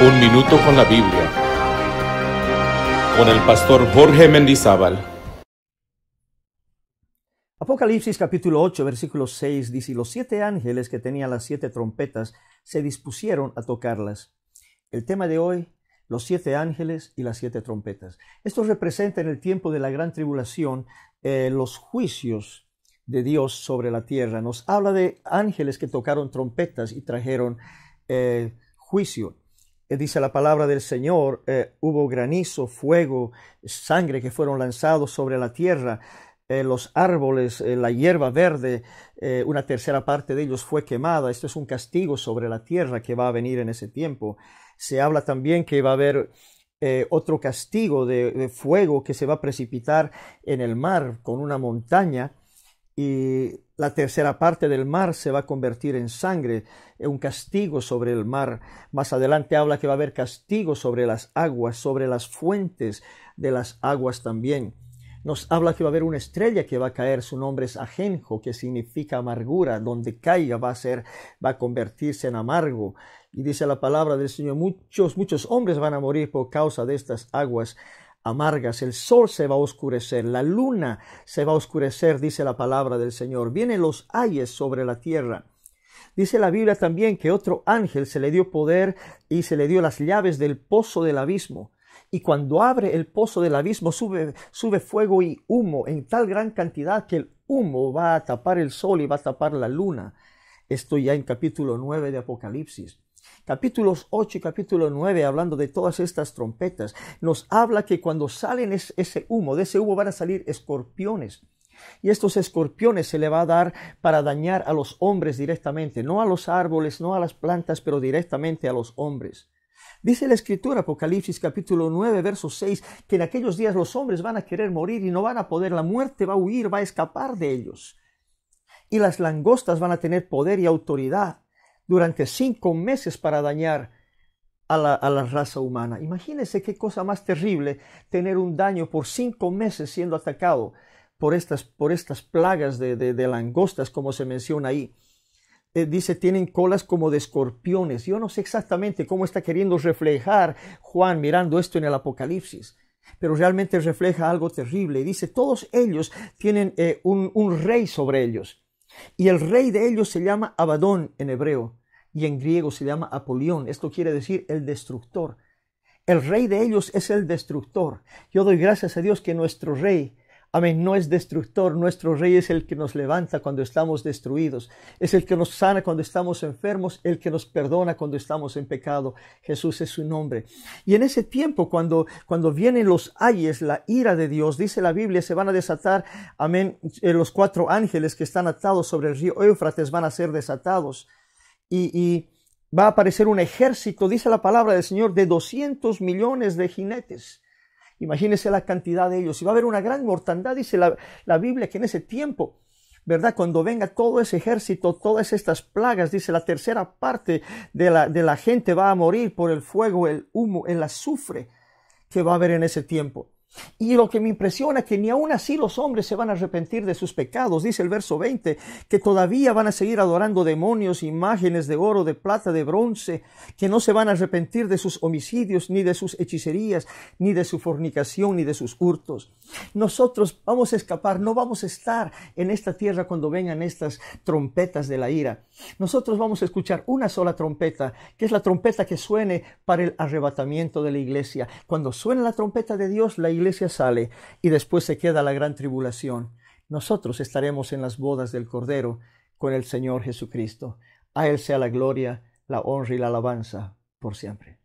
Un minuto con la Biblia. Con el pastor Jorge Mendizábal. Apocalipsis capítulo 8, versículo 6 dice, los siete ángeles que tenían las siete trompetas se dispusieron a tocarlas. El tema de hoy, los siete ángeles y las siete trompetas. Esto representa en el tiempo de la gran tribulación eh, los juicios de Dios sobre la tierra. Nos habla de ángeles que tocaron trompetas y trajeron eh, juicio. Eh, dice la palabra del Señor, eh, hubo granizo, fuego, sangre que fueron lanzados sobre la tierra, eh, los árboles, la hierba verde, una tercera parte de ellos fue quemada. Esto es un castigo sobre la tierra que va a venir en ese tiempo. Se habla también que va a haber otro castigo de fuego que se va a precipitar en el mar con una montaña y la tercera parte del mar se va a convertir en sangre, un castigo sobre el mar. Más adelante habla que va a haber castigo sobre las aguas, sobre las fuentes de las aguas también. Nos habla que va a haber una estrella que va a caer, su nombre es Ajenjo, que significa amargura, donde caiga va a ser, va a convertirse en amargo. Y dice la palabra del Señor, muchos, muchos hombres van a morir por causa de estas aguas amargas, el sol se va a oscurecer, la luna se va a oscurecer, dice la palabra del Señor. Vienen los ayes sobre la tierra. Dice la Biblia también que otro ángel se le dio poder y se le dio las llaves del pozo del abismo. Y cuando abre el pozo del abismo sube, sube fuego y humo en tal gran cantidad que el humo va a tapar el sol y va a tapar la luna. Esto ya en capítulo 9 de Apocalipsis capítulos 8 y capítulo 9, hablando de todas estas trompetas, nos habla que cuando salen ese humo, de ese humo van a salir escorpiones. Y estos escorpiones se le va a dar para dañar a los hombres directamente, no a los árboles, no a las plantas, pero directamente a los hombres. Dice la escritura, Apocalipsis capítulo 9, verso 6, que en aquellos días los hombres van a querer morir y no van a poder, la muerte va a huir, va a escapar de ellos. Y las langostas van a tener poder y autoridad durante cinco meses para dañar a la, raza humana. Imagínense qué cosa más terrible tener un daño por cinco meses siendo atacado por estas, por estas plagas de, langostas, como se menciona ahí. Eh, dice, tienen colas como de escorpiones. Yo no sé exactamente cómo está queriendo reflejar Juan mirando esto en el Apocalipsis, pero realmente refleja algo terrible. Dice, todos ellos tienen eh, un rey sobre ellos. Y el rey de ellos se llama Abadón en hebreo y en griego se llama Apolión. Esto quiere decir el destructor. El rey de ellos es el destructor. Yo doy gracias a Dios que nuestro rey, amén, no es destructor. Nuestro rey es el que nos levanta cuando estamos destruidos. Es el que nos sana cuando estamos enfermos, el que nos perdona cuando estamos en pecado. Jesús es su nombre. Y en ese tiempo, cuando, cuando vienen los ayes, la ira de Dios, dice la Biblia, se van a desatar, amén, eh, los cuatro ángeles que están atados sobre el río Éufrates van a ser desatados y, va a aparecer un ejército, dice la palabra del Señor, de 200 millones de jinetes. Imagínense la cantidad de ellos. Y va a haber una gran mortandad, dice la, Biblia, que en ese tiempo, ¿verdad? Cuando venga todo ese ejército, todas estas plagas, dice la tercera parte de la, de la gente va a morir por el fuego, el humo, el azufre que va a haber en ese tiempo. Y lo que me impresiona es que ni aun así los hombres se van a arrepentir de sus pecados. Dice el verso 20, que todavía van a seguir adorando demonios, imágenes de oro, de plata, de bronce, que no se van a arrepentir de sus homicidios, ni de sus hechicerías, ni de su fornicación, ni de sus hurtos. Nosotros vamos a escapar, no vamos a estar en esta tierra cuando vengan estas trompetas de la ira. Nosotros vamos a escuchar una sola trompeta, que es la trompeta que suene para el arrebatamiento de la iglesia. Cuando suene la trompeta de Dios, la sale y después se queda la gran tribulación, nosotros estaremos en las bodas del Cordero con el Señor Jesucristo. A Él sea la gloria, la honra y la alabanza por siempre.